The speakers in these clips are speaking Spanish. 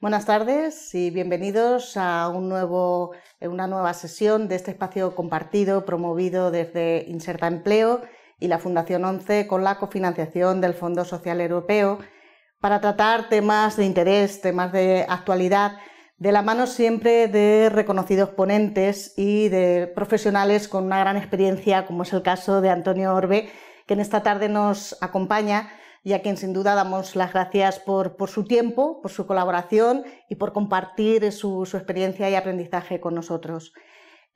Buenas tardes y bienvenidos a eh, una nueva sesión de este espacio compartido promovido desde Inserta Empleo y la Fundación 11 con la cofinanciación del Fondo Social Europeo para tratar temas de interés, temas de actualidad, de la mano siempre de reconocidos ponentes y de profesionales con una gran experiencia, como es el caso de Antonio Orbe, que en esta tarde nos acompaña y a quien sin duda damos las gracias por, su tiempo, por su colaboración y por compartir su, experiencia y aprendizaje con nosotros.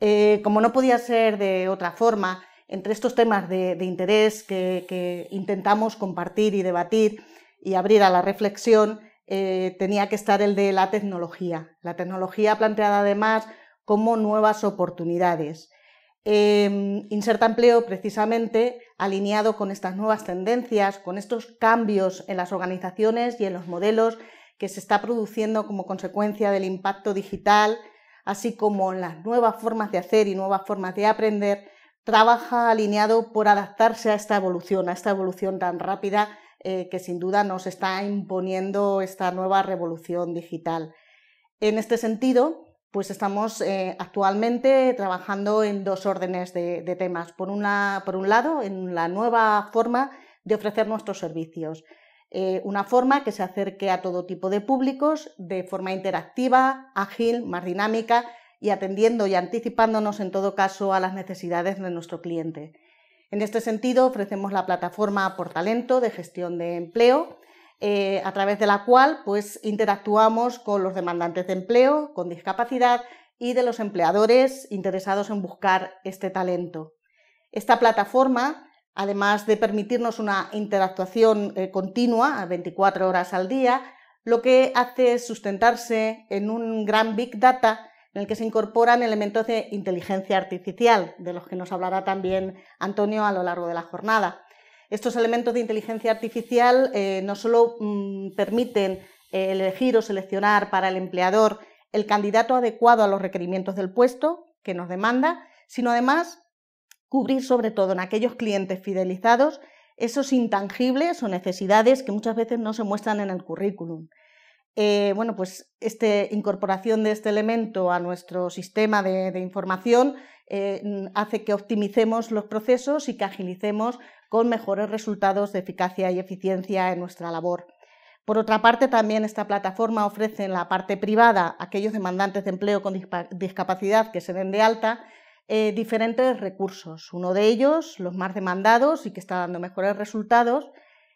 Eh, como no podía ser de otra forma, entre estos temas de, interés que, intentamos compartir y debatir y abrir a la reflexión, eh, tenía que estar el de la tecnología. La tecnología planteada además como nuevas oportunidades. Em, inserta Empleo precisamente alineado con estas nuevas tendencias, con estos cambios en las organizaciones y en los modelos que se está produciendo como consecuencia del impacto digital, así como las nuevas formas de hacer y nuevas formas de aprender, trabaja alineado por adaptarse a esta evolución, a esta evolución tan rápida eh, que sin duda nos está imponiendo esta nueva revolución digital. En este sentido, pues estamos eh, actualmente trabajando en dos órdenes de, temas. Por, un lado, en la nueva forma de ofrecer nuestros servicios. Eh, una forma que se acerque a todo tipo de públicos de forma interactiva, ágil, más dinámica y atendiendo y anticipándonos en todo caso a las necesidades de nuestro cliente. En este sentido, ofrecemos la plataforma Por Talento de gestión de empleo, eh, a través de la cual pues, interactuamos con los demandantes de empleo, con discapacidad y de los empleadores interesados en buscar este talento. Esta plataforma, además de permitirnos una interactuación eh, continua a 24 horas al día, lo que hace es sustentarse en un gran Big Data en el que se incorporan elementos de inteligencia artificial, de los que nos hablará también Antonio a lo largo de la jornada. Estos elementos de inteligencia artificial eh, no solo mm, permiten eh, elegir o seleccionar para el empleador el candidato adecuado a los requerimientos del puesto que nos demanda, sino además cubrir sobre todo en aquellos clientes fidelizados esos intangibles o necesidades que muchas veces no se muestran en el currículum. Eh, bueno, pues esta incorporación de este elemento a nuestro sistema de, información mm, hace que optimicemos los procesos y que agilicemos con mejores resultados de eficacia y eficiencia en nuestra labor. Por otra parte, también esta plataforma ofrece en la parte privada a aquellos demandantes de empleo con discapacidad que se den de alta eh, diferentes recursos. Uno de ellos, los más demandados y que está dando mejores resultados,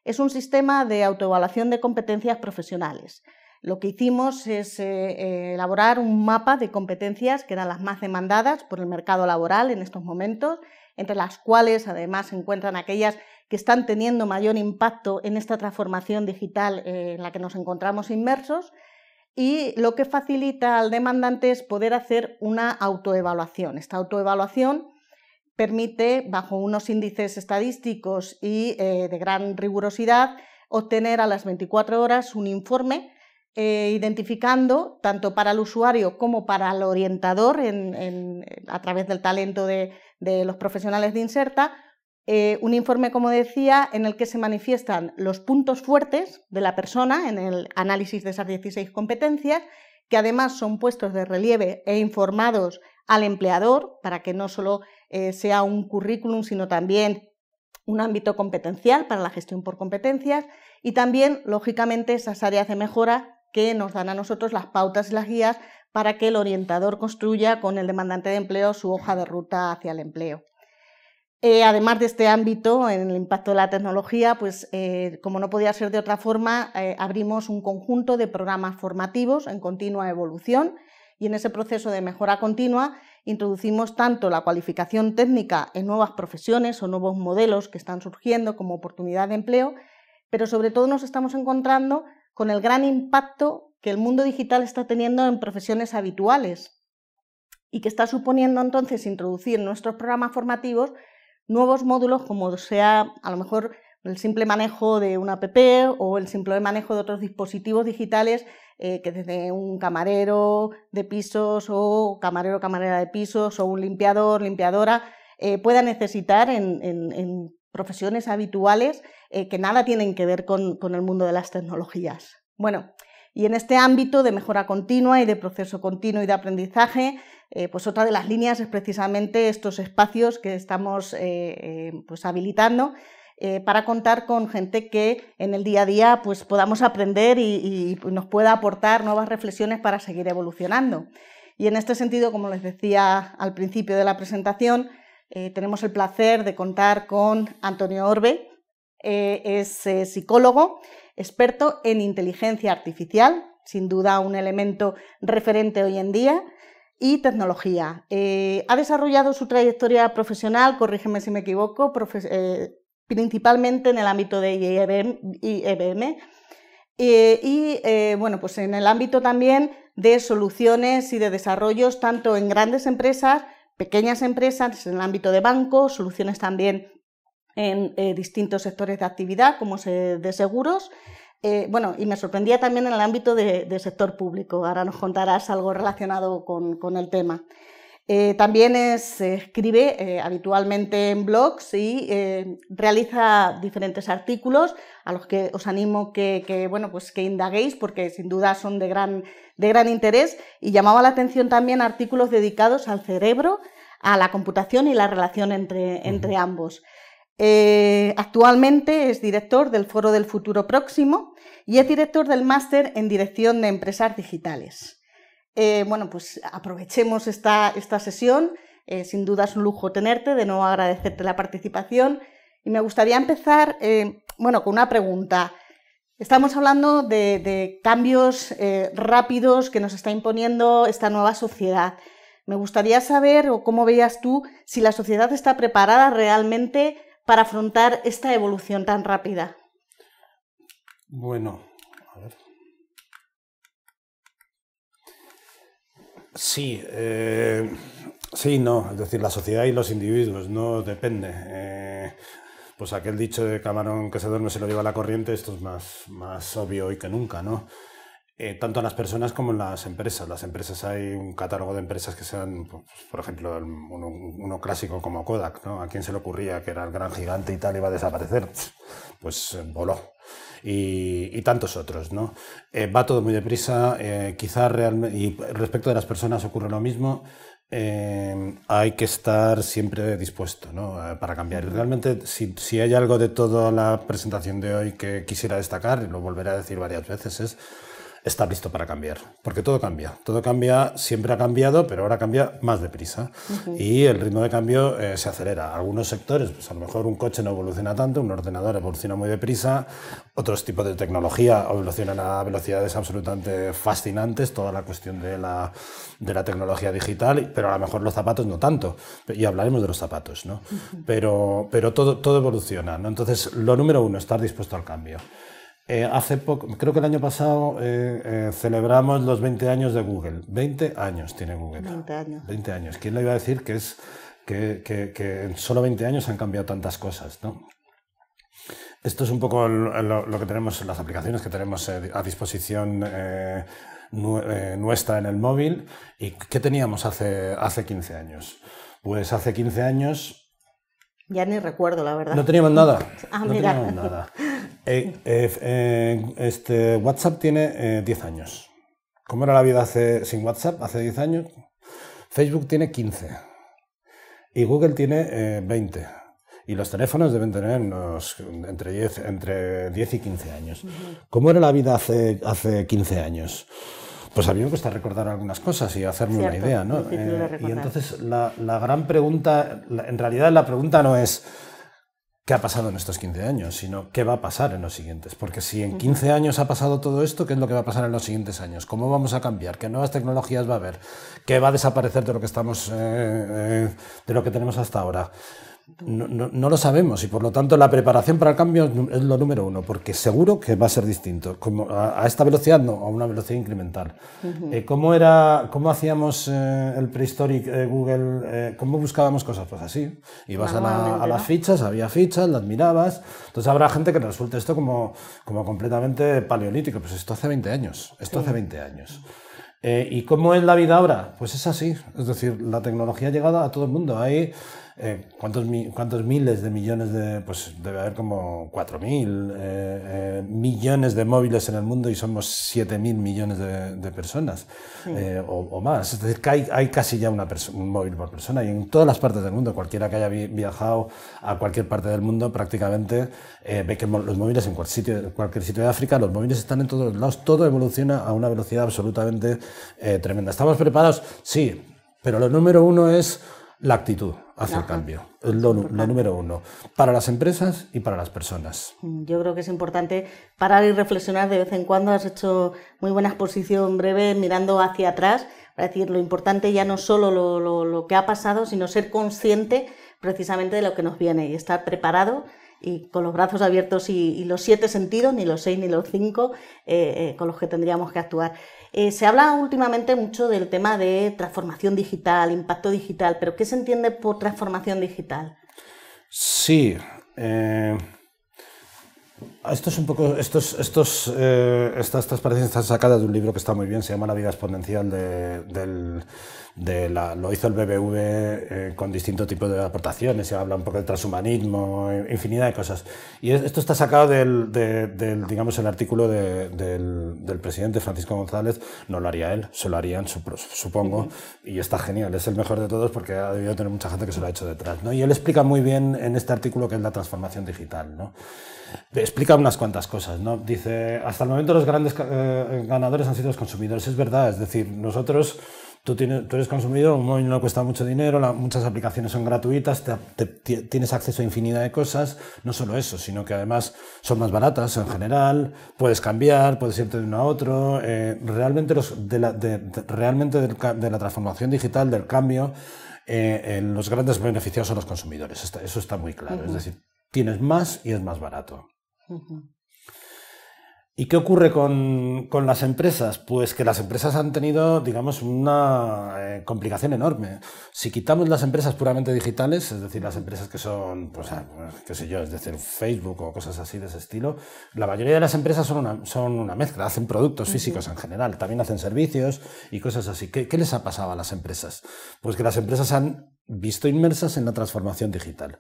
es un sistema de autoevaluación de competencias profesionales. Lo que hicimos es eh, eh, elaborar un mapa de competencias que eran las más demandadas por el mercado laboral en estos momentos entre las cuales además se encuentran aquellas que están teniendo mayor impacto en esta transformación digital eh, en la que nos encontramos inmersos y lo que facilita al demandante es poder hacer una autoevaluación. Esta autoevaluación permite, bajo unos índices estadísticos y eh, de gran rigurosidad, obtener a las 24 horas un informe eh, identificando, tanto para el usuario como para el orientador, eh, a través del talento de, los profesionales de Inserta, eh, un informe, como decía, en el que se manifiestan los puntos fuertes de la persona en el análisis de esas 16 competencias, que además son puestos de relieve e informados al empleador, para que no solo sea un currículum, sino también un ámbito competencial para la gestión por competencias y también, lógicamente, esas áreas de mejora que nos dan a nosotros las pautas y las guías para que el orientador construya con el demandante de empleo su hoja de ruta hacia el empleo. Eh, además de este ámbito, en el impacto de la tecnología, pues eh, como no podía ser de otra forma, eh, abrimos un conjunto de programas formativos en continua evolución y en ese proceso de mejora continua introducimos tanto la cualificación técnica en nuevas profesiones o nuevos modelos que están surgiendo como oportunidad de empleo, pero sobre todo nos estamos encontrando con el gran impacto que el mundo digital está teniendo en profesiones habituales y que está suponiendo entonces introducir en nuestros programas formativos nuevos módulos como sea a lo mejor el simple manejo de una app o el simple manejo de otros dispositivos digitales eh, que desde un camarero de pisos o camarero camarera de pisos o un limpiador, limpiadora, eh, pueda necesitar en profesiones habituales eh, que nada tienen que ver con, el mundo de las tecnologías. Bueno, y en este ámbito de mejora continua y de proceso continuo y de aprendizaje, eh, pues otra de las líneas es precisamente estos espacios que estamos eh, pues habilitando para contar con gente que en el día a día pues podamos aprender y nos pueda aportar nuevas reflexiones para seguir evolucionando. Y en este sentido, como les decía al principio de la presentación, eh, tenemos el placer de contar con Antonio Orbe. Eh, es eh, psicólogo, experto en inteligencia artificial, sin duda un elemento referente hoy en día, y tecnología. ha desarrollado su trayectoria profesional, corrígeme si me equivoco, principalmente en el ámbito de IBM, e e y bueno, pues en el ámbito también de soluciones y de desarrollos tanto en grandes empresas pequeñas empresas en el ámbito de bancos, soluciones también en eh, distintos sectores de actividad, como de seguros. Eh, bueno, y me sorprendía también en el ámbito del sector público. Ahora nos contarás algo relacionado con, el tema. Eh, también escribe habitualmente en blogs y realiza diferentes artículos a los que os animo que, pues que, indaguéis porque sin duda son de gran, de gran interés. Y llamaba la atención también artículos dedicados al cerebro a la computación y la relación entre, ambos. Eh, actualmente es director del Foro del Futuro Próximo y es director del Máster en Dirección de Empresas Digitales. Eh, bueno, pues aprovechemos esta, sesión. Eh, sin duda es un lujo tenerte, de nuevo agradecerte la participación. Y me gustaría empezar, con una pregunta. Estamos hablando de cambios rápidos que nos está imponiendo esta nueva sociedad. Me gustaría saber, o cómo veías tú, si la sociedad está preparada realmente para afrontar esta evolución tan rápida. Bueno, a ver. Sí, eh, sí, no, es decir, la sociedad y los individuos, no depende. Eh, pues aquel dicho de camarón que se duerme se lo lleva la corriente, esto es más, más obvio hoy que nunca, ¿no? Eh, tanto en las personas como en las empresas. Las empresas hay un catálogo de empresas que sean, pues, por ejemplo, uno, clásico como Kodak, ¿no? ¿A quién se le ocurría que era el gran gigante y tal iba a desaparecer? Pues eh, voló. Y, tantos otros, ¿no? Eh, va todo muy deprisa, quizás realmente, y respecto de las personas ocurre lo mismo, hay que estar siempre dispuesto, ¿no? para cambiar. Y realmente, si, si hay algo de toda la presentación de hoy que quisiera destacar, y lo volveré a decir varias veces, es está listo para cambiar, porque todo cambia. Todo cambia, siempre ha cambiado, pero ahora cambia más deprisa. Y el ritmo de cambio eh, se acelera. Algunos sectores, pues a lo mejor un coche no evoluciona tanto, un ordenador evoluciona muy deprisa, otros tipos de tecnología evolucionan a velocidades absolutamente fascinantes, toda la cuestión de la, de la tecnología digital, pero a lo mejor los zapatos no tanto. Y hablaremos de los zapatos, ¿no? Pero, pero todo, todo evoluciona, ¿no? Entonces, lo número uno, estar dispuesto al cambio. Eh, hace poco, creo que el año pasado eh, eh, celebramos los 20 años de Google. 20 años tiene Google. 20 años. 20 años. ¿Quién le iba a decir que es que, en solo 20 años han cambiado tantas cosas, Esto es un poco lo, que tenemos, las aplicaciones que tenemos a disposición nuestra en el móvil y qué teníamos hace, hace 15 años. Pues hace 15 años ya ni recuerdo, la verdad. No teníamos nada. Ah, mira. no Teníamos nada. Eh, eh, eh, este WhatsApp tiene 10 años. ¿Cómo era la vida hace, sin WhatsApp hace 10 años? Facebook tiene 15. Y Google tiene 20. Y los teléfonos deben tener entre, 10, y 15 años. ¿Cómo era la vida hace 15 años? Pues a mí me cuesta recordar algunas cosas y hacerme una idea, ¿no? Eh, y entonces la, gran pregunta, en realidad la pregunta no es qué ha pasado en estos 15 años, sino qué va a pasar en los siguientes. Porque si en 15 años ha pasado todo esto, ¿qué es lo que va a pasar en los siguientes años? ¿Cómo vamos a cambiar? ¿Qué nuevas tecnologías va a haber? ¿Qué va a desaparecer de lo que estamos, eh, eh, de lo que tenemos hasta ahora? No, lo sabemos y por lo tanto la preparación para el cambio es lo número uno, porque seguro que va a ser distinto. Como a, esta velocidad no, a una velocidad incremental. Eh, ¿cómo, era, ¿Cómo hacíamos eh, el prehistoric eh, Google? ¿Cómo buscábamos cosas? Pues así. Ibas a, las fichas, había fichas, las mirabas. Entonces habrá gente que resulte esto como, como completamente paleolítico. Pues esto hace 20 años. Esto hace 20 años. ¿Y cómo es la vida ahora? Pues es así. Es decir, la tecnología ha llegado a todo el mundo. Hay eh, ¿cuántos, miles de millones de... Pues debe haber como 4.000 eh, eh, millones de móviles en el mundo y somos 7.000 millones de, personas hmm. eh, o, más. Es decir, que hay, casi ya una un móvil por persona y en todas las partes del mundo, cualquiera que haya viajado a cualquier parte del mundo prácticamente ve que los móviles en cualquier sitio, en cualquier sitio de África, los móviles están en todos los lados, todo evoluciona a una velocidad absolutamente tremenda. ¿Estamos preparados? Sí, pero lo número uno es la actitud hacer cambio. Es lo, número uno, para las empresas y para las personas. Mm, yo creo que es importante parar y reflexionar de vez en cuando. Has hecho muy buena exposición breve mirando hacia atrás, para decir lo importante ya no solo lo, que ha pasado, sino ser consciente precisamente de lo que nos viene y estar preparado y con los brazos abiertos y, los siete sentidos, ni los seis ni los cinco, eh, eh, con los que tendríamos que actuar. Eh, se habla últimamente mucho del tema de transformación digital, impacto digital, pero ¿qué se entiende por transformación digital? Sí. Eh, esto es un poco, estos, eh, estas, estas están sacadas de un libro que está muy bien, se llama La vida exponencial del lo hizo el BBV eh, con distintos tipos de aportaciones, se habla un poco del transhumanismo, eh, infinidad de cosas. Y esto está sacado del, digamos, el artículo del, presidente Francisco González, no lo haría él, se lo harían, supongo, y está genial, es el mejor de todos porque ha debido tener mucha gente que se lo ha hecho detrás. ¿no? Y él explica muy bien en este artículo que es la transformación digital. Explica unas cuantas cosas. ¿no? Dice, hasta el momento los grandes eh, ganadores han sido los consumidores. Es verdad, es decir, nosotros Tú, tienes, tú eres consumidor, un móvil no cuesta mucho dinero, muchas aplicaciones son gratuitas, tienes acceso a infinidad de cosas. No solo eso, sino que además son más baratas en general, puedes cambiar, puedes irte de uno a otro. Eh, realmente, los, de la, realmente de la transformación digital, del cambio, eh, eh, los grandes beneficiados son los consumidores. eso está muy claro. Es decir, tienes más y es más barato. ¿Y qué ocurre con, las empresas? Pues que las empresas han tenido, digamos, una eh, complicación enorme. Si quitamos las empresas puramente digitales, es decir, las empresas que son, pues, ah, pues, qué sé yo, es decir, Facebook o cosas así de ese estilo, la mayoría de las empresas son una, mezcla, hacen productos físicos en general, también hacen servicios y cosas así. ¿Qué les ha pasado a las empresas? Pues que las empresas han visto inmersas en la transformación digital.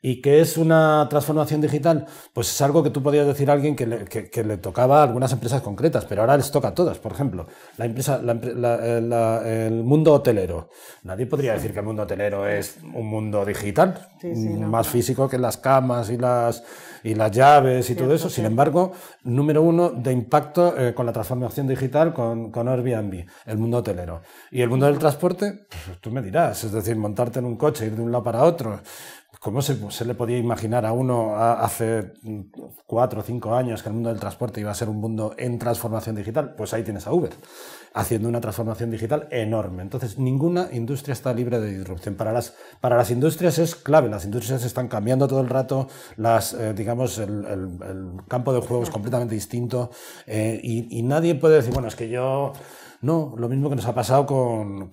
¿Y qué es una transformación digital? Pues es algo que tú podías decir a alguien que le, tocaba a algunas empresas concretas, pero ahora les toca a todas. Por ejemplo, la empresa, eh, el mundo hotelero. Nadie podría decir que el mundo hotelero es un mundo digital, más físico que las camas y las y las llaves y todo eso. Sin embargo, número uno de impacto eh, con la transformación digital con, con, Airbnb, el mundo hotelero. Y el mundo del transporte, pues tú me dirás, es decir, montarte en un coche, ir de un lado para otro, ¿Cómo se, le podía imaginar a uno hace mm, cuatro o cinco años que el mundo del transporte iba a ser un mundo en transformación digital? Pues ahí tienes a Uber, haciendo una transformación digital enorme. Entonces, ninguna industria está libre de disrupción. Para las, industrias es clave, las industrias están cambiando todo el rato, eh, digamos, el, campo de juego es completamente distinto eh, y, nadie puede decir, bueno, es que yo... No, lo mismo que nos ha pasado con,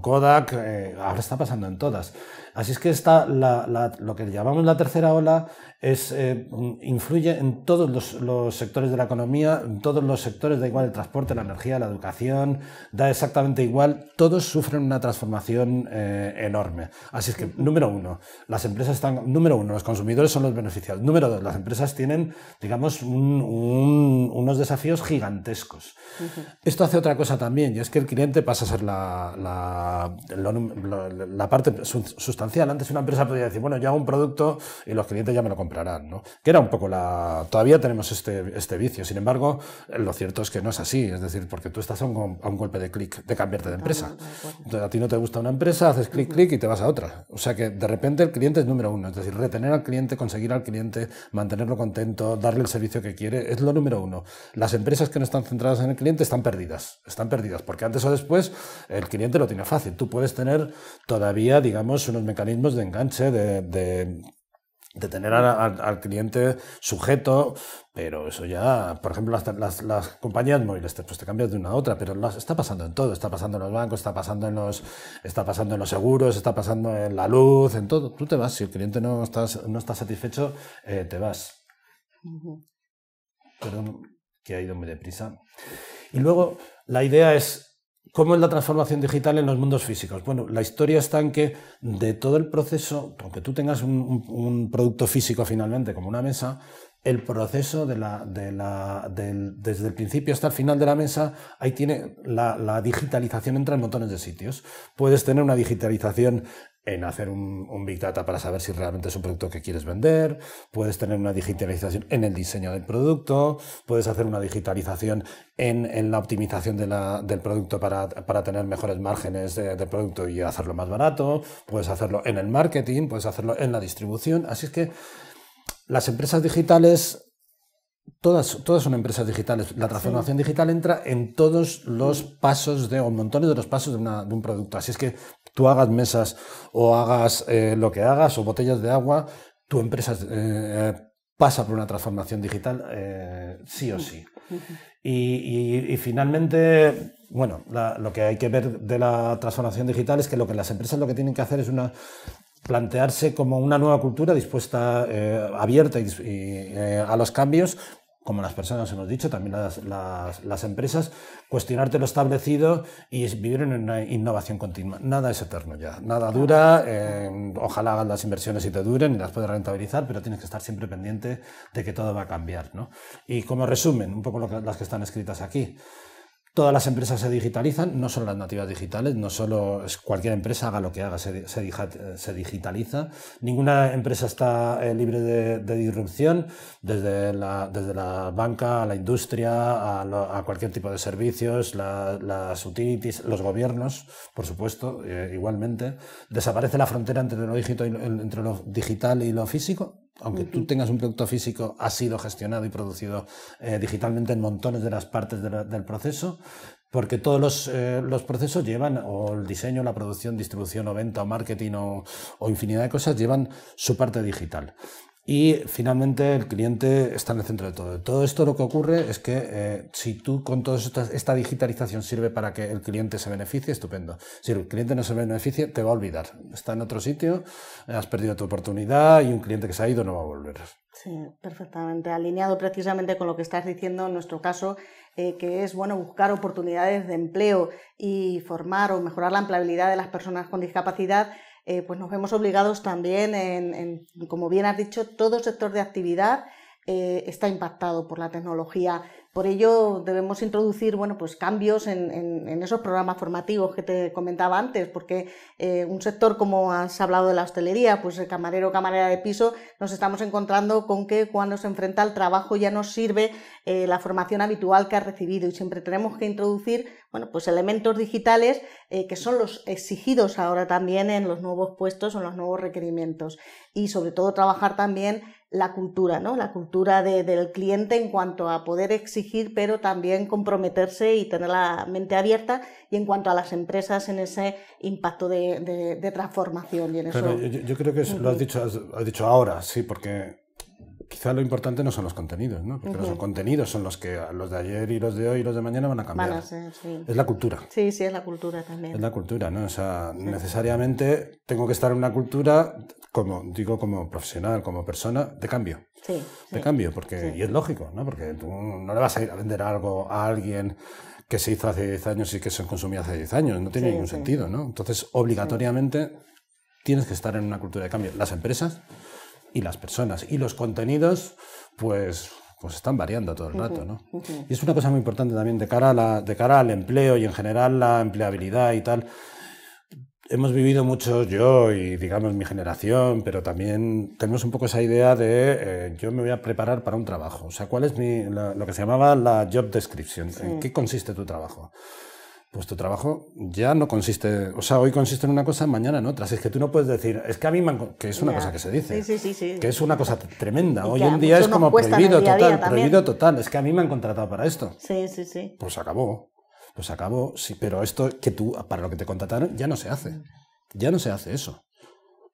Kodak, eh, ahora está pasando en todas. Así es que está lo que llamamos la tercera ola es, eh, influye en todos los, sectores de la economía, en todos los sectores, da igual el transporte, la energía, la educación, da exactamente igual, todos sufren una transformación eh, enorme. Así es que, número uno, las empresas están, número uno, los consumidores son los beneficiados. Número dos, las empresas tienen, digamos, unos desafíos gigantescos. Esto hace otra cosa también, y es que el cliente pasa a ser la, parte sustancial. Antes una empresa podía decir, bueno, yo hago un producto y los clientes ya me lo compran comprarán, ¿no? Que era un poco la... Todavía tenemos este, este, vicio, sin embargo, lo cierto es que no es así, es decir, porque tú estás a un, golpe de clic de cambiarte de empresa. Entonces, a ti no te gusta una empresa, haces clic, clic y te vas a otra. O sea que de repente el cliente es número uno, es decir, retener al cliente, conseguir al cliente, mantenerlo contento, darle el servicio que quiere, es lo número uno. Las empresas que no están centradas en el cliente están perdidas, están perdidas, porque antes o después el cliente lo tiene fácil. Tú puedes tener todavía, digamos, unos mecanismos de enganche, de de tener al cliente sujeto, pero eso ya, por ejemplo, las, las, compañías móviles, pues te cambias de una a otra, pero está pasando en todo, está pasando en los bancos, está pasando en los, está pasando en los seguros, está pasando en la luz, en todo. Tú te vas, si el cliente no está, no está satisfecho, eh, te vas. Perdón, que ha ido muy deprisa. Y luego la idea es ¿Cómo es la transformación digital en los mundos físicos? Bueno, la historia está en que de todo el proceso, aunque tú tengas un, producto físico finalmente, como una mesa, el proceso de la, de la, desde el principio hasta el final de la mesa, ahí tiene la, la digitalización entra en montones de sitios. Puedes tener una digitalización en hacer un, Big Data para saber si realmente es un producto que quieres vender, puedes tener una digitalización en el diseño del producto, puedes hacer una digitalización en, la optimización del producto para, tener mejores márgenes de, producto y hacerlo más barato, puedes hacerlo en el marketing, puedes hacerlo en la distribución. Así es que las empresas digitales Todas, todas, son empresas digitales. La transformación digital entra en todos los pasos de, o montones de los pasos de, un producto. Así es que tú hagas mesas o hagas eh, lo que hagas o botellas de agua, tu empresa eh, pasa por una transformación digital eh, sí o sí. Y, finalmente, bueno, lo que hay que ver de la transformación digital es que lo que las empresas lo que tienen que hacer es una plantearse como una nueva cultura dispuesta, eh, abierta eh, a los cambios, como las personas hemos dicho, también las, las, empresas, cuestionarte lo establecido y vivir en una innovación continua. Nada es eterno ya, nada dura, eh, ojalá hagan las inversiones y te duren y las puedes rentabilizar, pero tienes que estar siempre pendiente de que todo va a cambiar. ¿no? Y como resumen, un poco las que están escritas aquí. Todas las empresas se digitalizan, no solo las nativas digitales, no solo cualquier empresa haga lo que haga, se, digitaliza. Ninguna empresa está eh, libre de, disrupción, desde la, desde la banca a la industria, a, cualquier tipo de servicios, las utilities, los gobiernos, por supuesto, eh, igualmente. ¿Desaparece la frontera entre lo digital y lo físico? aunque tú tengas un producto físico, ha sido gestionado y producido eh, digitalmente en montones de las partes del proceso, porque todos eh, los, procesos llevan, o el diseño, la producción, distribución o venta o marketing o infinidad de cosas, llevan su parte digital. Y finalmente el cliente está en el centro de todo. Todo esto lo que ocurre es que eh, si tú con toda esta, digitalización sirve para que el cliente se beneficie, estupendo. Si el cliente no se beneficia, te va a olvidar. Está en otro sitio, has perdido tu oportunidad y un cliente que se ha ido no va a volver. Sí, perfectamente. Alineado precisamente con lo que estás diciendo en nuestro caso, eh, que es bueno buscar oportunidades de empleo y formar o mejorar la empleabilidad de las personas con discapacidad eh, pues nos vemos obligados también en, en, como bien has dicho, todo sector de actividad eh, está impactado por la tecnología. Por ello debemos introducir bueno, pues cambios en, esos programas formativos que te comentaba antes, porque eh, un sector como has hablado de la hostelería, pues el camarero o camarera de piso, nos estamos encontrando con que cuando se enfrenta al trabajo ya no sirve eh, la formación habitual que ha recibido y siempre tenemos que introducir bueno, pues elementos digitales que son los exigidos ahora también en los nuevos puestos o en los nuevos requerimientos y sobre todo trabajar también la cultura, ¿no? La cultura del cliente en cuanto a poder exigir, pero también comprometerse y tener la mente abierta, y en cuanto a las empresas en ese impacto de, de, de transformación. Y en eso... yo, creo que lo has dicho, has dicho ahora, sí, porque quizá lo importante no son los contenidos, ¿no? Porque los contenidos son los que los de ayer y los de hoy y los de mañana van a cambiar. sí. Es la cultura. Sí, sí, es la cultura también. Es la cultura, ¿no? O sea, necesariamente tengo que estar en una cultura, como digo, como profesional, como persona, de cambio. Sí. De cambio, porque, y es lógico, ¿no? Porque tú no le vas a ir a vender algo a alguien que se hizo hace 10 años y que se consumía hace 10 años. No tiene ningún sentido, ¿no? Entonces, obligatoriamente tienes que estar en una cultura de cambio. Las empresas y las personas. Y los contenidos, pues, pues están variando todo el rato. ¿no? Y es una cosa muy importante también de cara, de cara al empleo y en general la empleabilidad y tal. Hemos vivido muchos, yo y digamos mi generación, pero también tenemos un poco esa idea de eh, yo me voy a preparar para un trabajo. O sea, ¿cuál es mi, lo que se llamaba la job description? ¿En qué consiste tu trabajo? pues tu trabajo ya no consiste, o sea, hoy consiste en una cosa, mañana en otra. Si es que tú no puedes decir, es que a mí me han, que es una cosa que se dice, sí, sí, sí, que es una cosa tremenda. hoy en día es como prohibido total, prohibido total. Es que a mí me han contratado para esto. Sí, sí, sí. Pues acabó, pues acabó. Sí, pero esto que tú para lo que te contrataron ya no se hace, ya no se hace eso.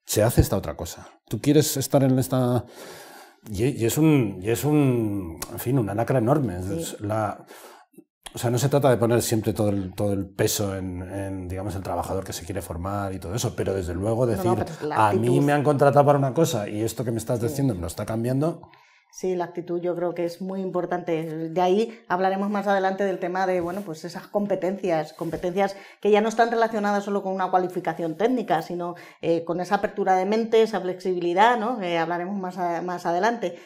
Se hace esta otra cosa. Tú quieres estar en esta y, es un, y es un, en fin, una lacra enorme. La o sea, no se trata de poner siempre todo el, peso en, digamos, el trabajador que se quiere formar y todo eso, pero desde luego decir, a mí me han contratado para una cosa y esto que me estás diciendo me lo está cambiando. Sí, la actitud yo creo que es muy importante. De ahí hablaremos más adelante del tema de, bueno, pues esas competencias, competencias que ya no están relacionadas solo con una cualificación técnica, sino eh, con esa apertura de mente, esa flexibilidad, ¿no? Eh, hablaremos más adelante.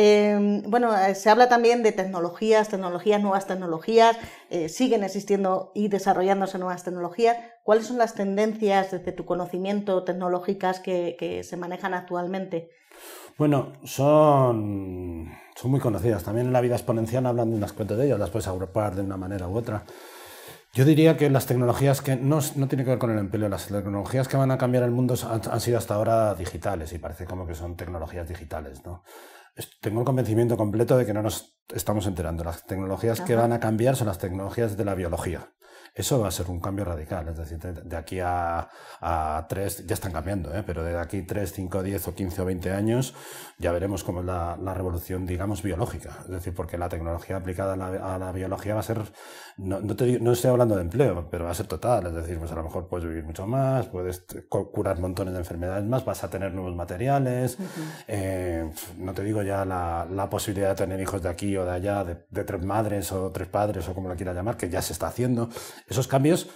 Em, bueno, eh, se habla también de tecnologías, tecnologías, nuevas tecnologías, eh, siguen existiendo y desarrollándose nuevas tecnologías. ¿Cuáles son las tendencias desde tu conocimiento tecnológicas que, se manejan actualmente? Bueno, son, son muy conocidas. También en la vida exponencial hablan de unas cuantas de ellas, las puedes agrupar de una manera u otra. Yo diría que las tecnologías que no, no tiene que ver con el empleo, las tecnologías que van a cambiar el mundo han, han sido hasta ahora digitales y parece como que son tecnologías digitales, ¿no? tengo el convencimiento completo de que no nos estamos enterando. Las tecnologías que van a cambiar son las tecnologías de la biología. Eso va a ser un cambio radical, es decir, de aquí a, tres ya están cambiando, ¿eh? pero de aquí tres cinco diez o quince o veinte años ya veremos cómo es la, revolución, digamos, biológica, es decir, porque la tecnología aplicada a la, biología va a ser, no, estoy hablando de empleo, pero va a ser total, es decir, pues a lo mejor puedes vivir mucho más, puedes curar montones de enfermedades más, vas a tener nuevos materiales, eh, no te digo ya la, posibilidad de tener hijos de aquí o de allá, de, tres madres o tres padres o como lo quiera llamar, que ya se está haciendo esos cambios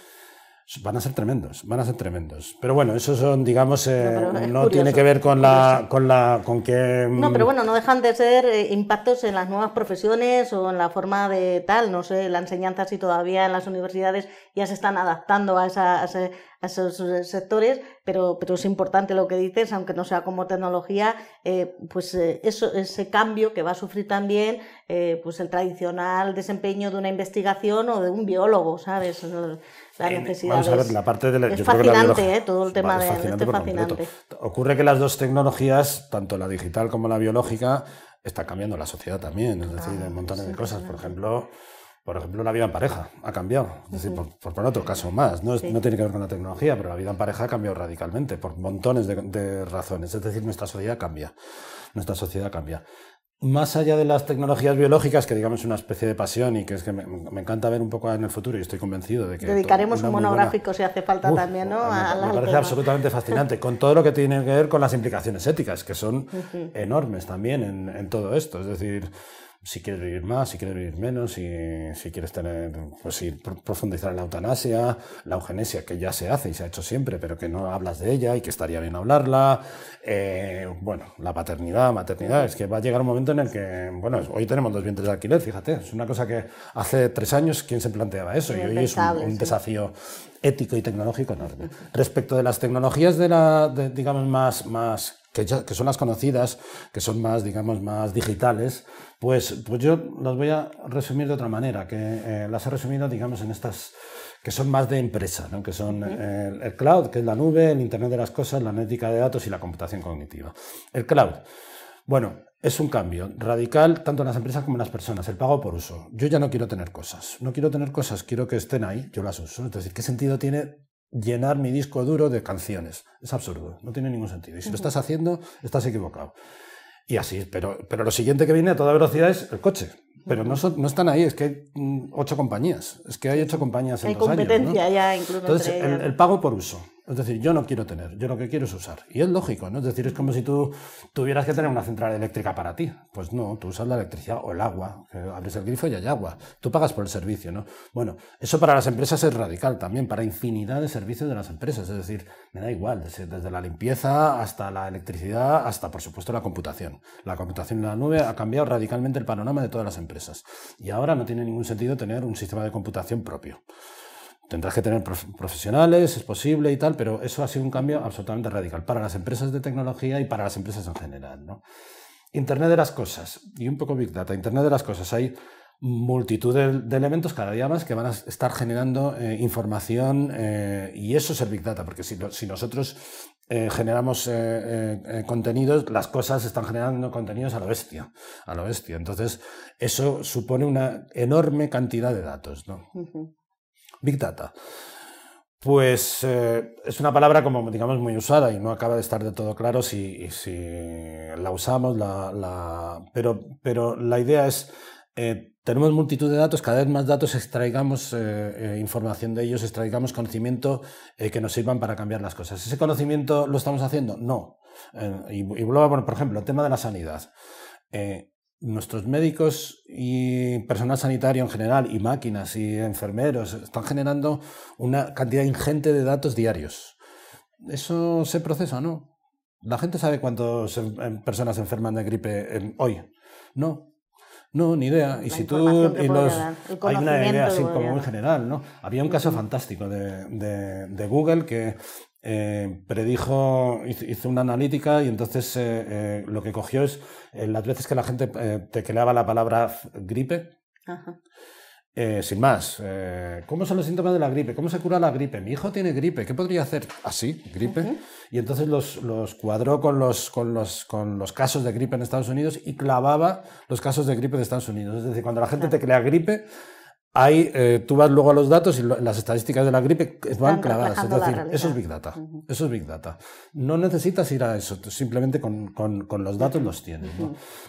Van a ser tremendos, van a ser tremendos. Pero bueno, eso son, digamos, no, eh, tiene que ver con la, que. Mm, no, pero bueno, no dejan de ser eh, impactos en las nuevas profesiones o en la forma de tal, no sé, la enseñanza si todavía en las universidades ya se están adaptando a, a, esos eh, sectores, pero, es importante lo que dices, aunque no sea como tecnología, pues ese cambio que va a sufrir también, pues el tradicional desempeño de una investigación o de un biólogo, ¿sabes? Vamos a ver, la parte de yo creo que eh, todo el tema de fascinante. Ocurre que las dos tecnologías, tanto la digital como la biológica, están cambiando la sociedad también, es decir, ah, montones de cosas. Por ejemplo, por ejemplo, la vida en pareja ha cambiado. Es decir, por, por, otro caso más, no, no, tiene que ver con la tecnología, pero la vida en pareja ha cambiado radicalmente por montones de, razones. Es decir, nuestra sociedad cambia. Nuestra sociedad cambia más allá de las tecnologías biológicas, que digamos es una especie de pasión y que es que me, encanta ver un poco en el futuro y estoy convencido de que... Dedicaremos un monográfico si hace falta también, ¿no? me, parece absolutamente fascinante, con todo lo que tiene que ver con las implicaciones éticas, que son enormes también en, todo esto. Es decir, si quieres vivir más, si quieres vivir menos, si, si quieres tener, pues si profundizar en la eutanasia, la eugenesia, que ya se hace y se ha hecho siempre, pero que no hablas de ella y que estaría bien hablarla. Eh, bueno, la paternidad, maternidad, es que va a llegar un momento en el que, bueno, hoy tenemos dos vientres de alquiler, fíjate, es una cosa que hace tres años quién se planteaba eso y hoy es un, desafío ético y tecnológico enorme. Respecto de las tecnologías de la, digamos, más, más que, son las conocidas, que son más, digamos, más digitales, pues, pues yo las voy a resumir de otra manera, que eh, las he resumido, digamos, en estas que son más de empresa, ¿no? que son eh, el cloud, que es la nube, el Internet de las Cosas, la analítica de datos y la computación cognitiva. El cloud. Bueno, es un cambio radical tanto en las empresas como en las personas, el pago por uso. Yo ya no quiero tener cosas, no quiero tener cosas, quiero que estén ahí, yo las uso. Entonces, ¿qué sentido tiene llenar mi disco duro de canciones. Es absurdo, no tiene ningún sentido. Y si lo estás haciendo, estás equivocado. Y así, pero, pero lo siguiente que viene a toda velocidad es el coche. Pero no, no están ahí, es que hay mm, ocho compañías. Es que hay ocho compañías en hay competencia ya incluso. Entonces, el pago por uso. Es decir, yo no quiero tener, yo lo que quiero es usar. Y es lógico, ¿no? Es decir, es como si tú tuvieras que tener una central eléctrica para ti. Pues no, tú usas la electricidad o el agua, abres el grifo y hay agua. Tú pagas por el servicio, ¿no? Bueno, eso para las empresas es radical también, para infinidad de servicios de las empresas. Es decir, me da igual, desde la limpieza hasta la electricidad, hasta por supuesto la computación. La computación en la nube ha cambiado radicalmente el panorama de todas las empresas. Y ahora no tiene ningún sentido tener un sistema de computación propio. Tendrás que tener profesionales, es posible y tal, pero eso ha sido un cambio absolutamente radical para las empresas de tecnología y para las empresas en general. ¿no? Internet de las cosas y un poco Big Data, Internet de las cosas. Hay multitud de, elementos cada día más que van a estar generando eh, información eh, y eso es el Big Data, porque si, nosotros eh, generamos contenidos, las cosas están generando contenidos a lo bestia, a lo bestia. Entonces, eso supone una enorme cantidad de datos. ¿no? Big Data. Pues eh, es una palabra como, digamos, muy usada y no acaba de estar de todo claro si, si la usamos, la, Pero, pero la idea es, eh, tenemos multitud de datos, cada vez más datos extraigamos eh, información de ellos, extraigamos conocimiento que nos sirvan para cambiar las cosas. ¿Ese conocimiento lo estamos haciendo? No. y, vuelvo a por ejemplo, el tema de la sanidad nuestros médicos y personal sanitario en general, y máquinas y enfermeros, están generando una cantidad ingente de datos diarios. ¿Eso se procesa no? ¿La gente sabe cuántas personas se enferman de gripe hoy? No. No, ni idea. Y si tú. hay una idea así como en general, ¿no? Había un caso fantástico de Google que eh, predijo, hizo una analítica y entonces eh, eh, lo que cogió es las veces que la gente tecleaba la palabra gripe, sin más. ¿Cómo son los síntomas de la gripe? ¿Cómo se cura la gripe? Mi hijo tiene gripe, ¿qué podría hacer? Así, gripe. Y entonces los, cuadró con los, con, los, con los casos de gripe en Estados Unidos y clavaba los casos de gripe de Estados Unidos. Es decir, cuando la gente teclea gripe, Ahí eh, tú vas luego a los datos y las estadísticas de la gripe eh, van clavadas. Es decir, eso es Big Data. Eso es Big Data. No necesitas ir a eso, simplemente con, con, los datos los tienes.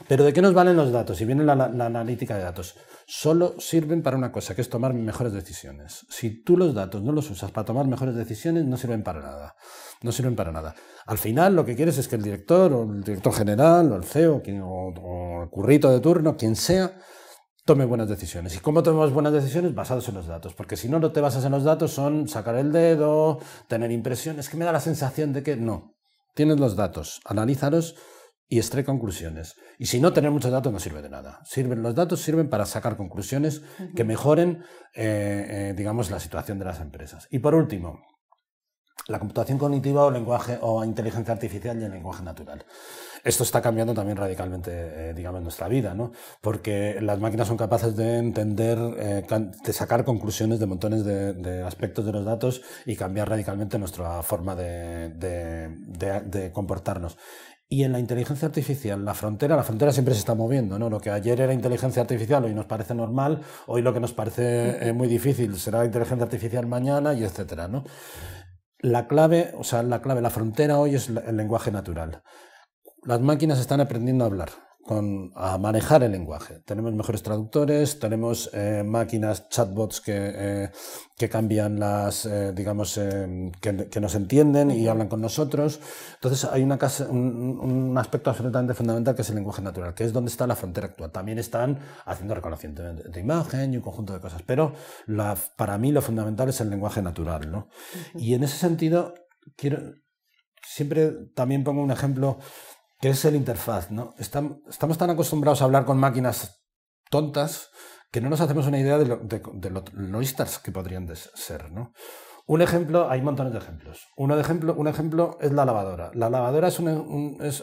Pero ¿de qué nos valen los datos? Si viene la, analítica de datos, solo sirven para una cosa, que es tomar mejores decisiones. Si tú los datos no los usas para tomar mejores decisiones, no sirven para nada. No sirven para nada. Al final lo que quieres es que el director o el director general o el CEO o el currito de turno, quien sea, tome buenas decisiones. ¿Y cómo tomamos buenas decisiones? Basados en los datos, porque si no, no te basas en los datos, son sacar el dedo, tener impresiones, que me da la sensación de que no. Tienes los datos, analízalos y extrae conclusiones. Y si no, tener muchos datos no sirve de nada. Sirven, los datos sirven para sacar conclusiones que mejoren, eh, eh, digamos, la situación de las empresas. Y por último, la computación cognitiva o lenguaje o inteligencia artificial y el lenguaje natural. Esto está cambiando también radicalmente, eh, digamos, nuestra vida, ¿no? Porque las máquinas son capaces de entender, eh, de sacar conclusiones de montones de, aspectos de los datos y cambiar radicalmente nuestra forma de, comportarnos. Y en la inteligencia artificial, la frontera, la frontera siempre se está moviendo, ¿no? Lo que ayer era inteligencia artificial hoy nos parece normal, hoy lo que nos parece eh, muy difícil será inteligencia artificial mañana y etcétera, ¿no? La clave, o sea, la clave, la frontera hoy es el lenguaje natural las máquinas están aprendiendo a hablar, a manejar el lenguaje. Tenemos mejores traductores, tenemos eh, máquinas, chatbots que, eh, que cambian las, eh, digamos, que, nos entienden y hablan con nosotros. Entonces hay un, aspecto absolutamente fundamental que es el lenguaje natural, que es donde está la frontera actual. También están haciendo reconocimiento de imagen y un conjunto de cosas, pero para mí lo fundamental es el lenguaje natural. ¿no? Y en ese sentido, quiero, siempre también pongo un ejemplo que es el interfaz. ¿no? Estamos tan acostumbrados a hablar con máquinas tontas que no nos hacemos una idea de lo, de, que podrían ser. ¿no? Un ejemplo, hay montones de ejemplos. un ejemplo es la lavadora. La lavadora es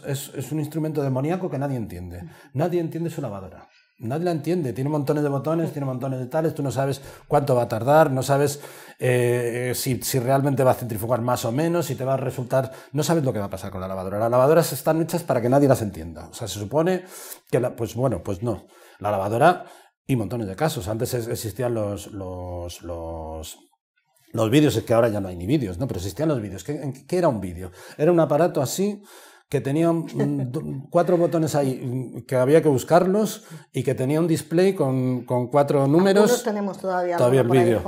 es un instrumento demoníaco que nadie entiende. Mm. Nadie entiende su lavadora. Nadie la entiende, tiene montones de botones, tiene montones de tales, tú no sabes cuánto va a tardar, no sabes eh, si, realmente va a centrifugar más o menos, si te va a resultar, no sabes lo que va a pasar con la lavadora. Las lavadoras están hechas para que nadie las entienda. O sea, se supone que, la, pues bueno, pues no. La lavadora y montones de casos. Antes existían los, los, los los vídeos es que ahora ya no hay ni vídeos, ¿no? Pero existían los vídeos. ¿Qué, era un vídeo? Era un aparato así que tenía cuatro botones ahí, que había que buscarlos y que tenía un display con, cuatro números. tenemos todavía, el vídeo.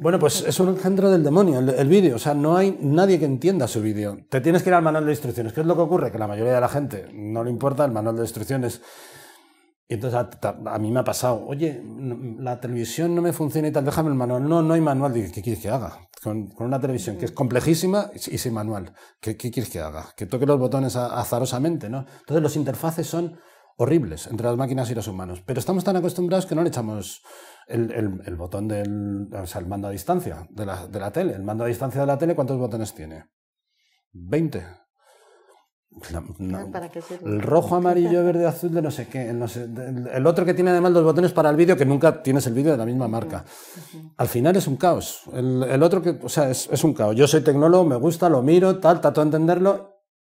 Bueno, pues es un engendro del demonio, el, el vídeo. O sea, no hay nadie que entienda su vídeo. Te tienes que ir al manual de instrucciones. ¿Qué es lo que ocurre? Que la mayoría de la gente no le importa el manual de instrucciones y entonces ah, a, mí me ha pasado, oye, la televisión no me funciona y tal, déjame el manual. No, no hay manual. ¿qué quieres que haga? Con, una televisión que es complejísima y sin manual. ¿Qué, quieres que haga? Que toque los botones azarosamente, ¿no? Entonces los interfaces son horribles entre las máquinas y los humanos. Pero estamos tan acostumbrados que no le echamos el, botón del o mando a distancia de la, de la tele. El mando a distancia de la tele, ¿cuántos botones tiene? 20 el rojo, amarillo, verde, azul, de no sé qué. el otro que tiene además los botones para el vídeo, que nunca tienes el vídeo de la misma marca. Al final es un caos. El, otro que, o sea, es, un caos. Yo soy tecnólogo, me gusta, lo miro, tal, trato de entenderlo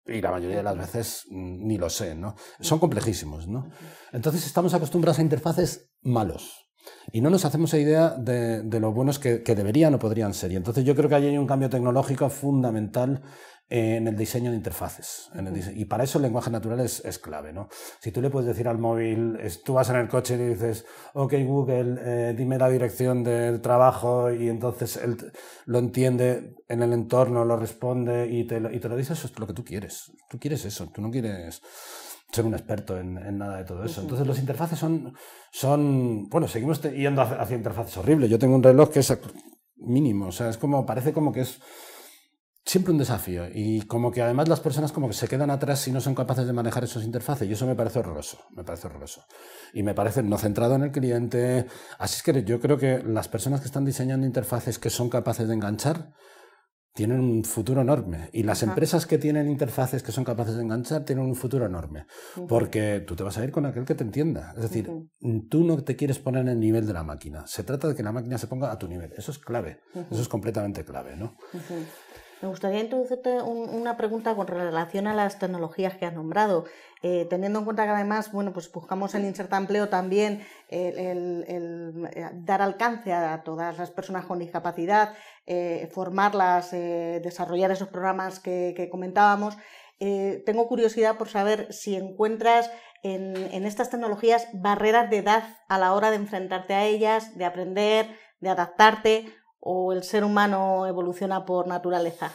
y la mayoría de las veces mm, ni lo sé, ¿no? Son complejísimos, ¿no? Entonces estamos acostumbrados a interfaces malos y no nos hacemos idea de, de lo buenos que, que, deberían o podrían ser. Y entonces yo creo que ahí hay un cambio tecnológico fundamental en el diseño de interfaces. Mm. y para eso el lenguaje natural es, es, clave. ¿no? Si tú le puedes decir al móvil, tú vas en el coche y dices, ok Google, eh, dime la dirección del trabajo y entonces él lo entiende en el entorno, lo responde y te lo, y te lo dice, eso es lo que tú quieres. Tú quieres eso, tú no quieres ser un experto en, en, nada de todo eso. Entonces, las interfaces son, son bueno, seguimos yendo hacia, hacia interfaces horribles. Yo tengo un reloj que es mínimo, o sea, es como, parece como que es siempre un desafío y como que además las personas como que se quedan atrás si no son capaces de manejar esos interfaces y eso me parece horroroso, me parece horroroso. Y me parece no centrado en el cliente. Así es que yo creo que las personas que están diseñando interfaces que son capaces de enganchar tienen un futuro enorme y las empresas que tienen interfaces que son capaces de enganchar tienen un futuro enorme porque tú te vas a ir con aquel que te entienda. Es decir, tú no te quieres poner en el nivel de la máquina. Se trata de que la máquina se ponga a tu nivel. Eso es clave. Eso es completamente clave, ¿no? Me gustaría introducirte una pregunta con relación a las tecnologías que has nombrado, eh, teniendo en cuenta que además, bueno, pues buscamos en Inserta Empleo también el, eh, dar alcance a todas las personas con discapacidad, eh, formarlas, desarrollar esos programas que, comentábamos. tengo curiosidad por saber si encuentras en estas tecnologías barreras de edad a la hora de enfrentarte a ellas, de aprender, de adaptarte o el ser humano evoluciona por naturaleza?